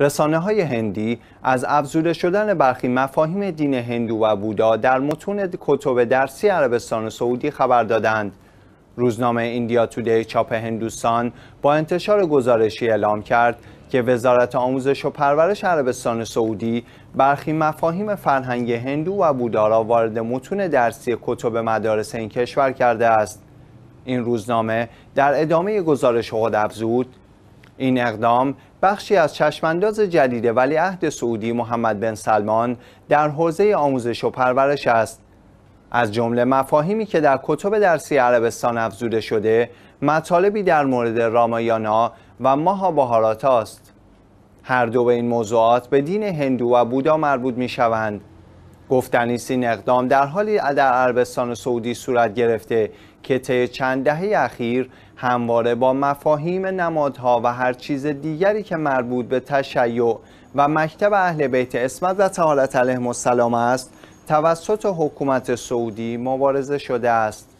رسانه های هندی از افزوده شدن برخی مفاهیم دین هندو و بودا در متون کتب درسی عربستان سعودی خبر دادند. روزنامه ایندیا تودی چاپ هندوستان با انتشار گزارشی اعلام کرد که وزارت آموزش و پرورش عربستان سعودی برخی مفاهیم فرهنگ هندو و بودا را وارد متون درسی کتب مدارس این کشور کرده است. این روزنامه در ادامه گزارش خود افزود این اقدام بخشی از چشمانداز جدید ولیعهد سعودی محمد بن سلمان در حوزه آموزش و پرورش است از جمله مفاهیمی که در کتب درسی عربستان افزوده شده مطالبی در مورد رامایانا و ماها بحاراتا است هر دو به این موضوعات به دین هندو و بودا مربوط می شوند گفتنیست است این اقدام در حالی در عربستان سعودی صورت گرفته که طی چند دهه اخیر همواره با مفاهیم نمادها و هر چیز دیگری که مربوط به تشیع و مکتب اهل بیت اسمت و تعالت علیهم السلام است توسط حکومت سعودی مبارزه شده است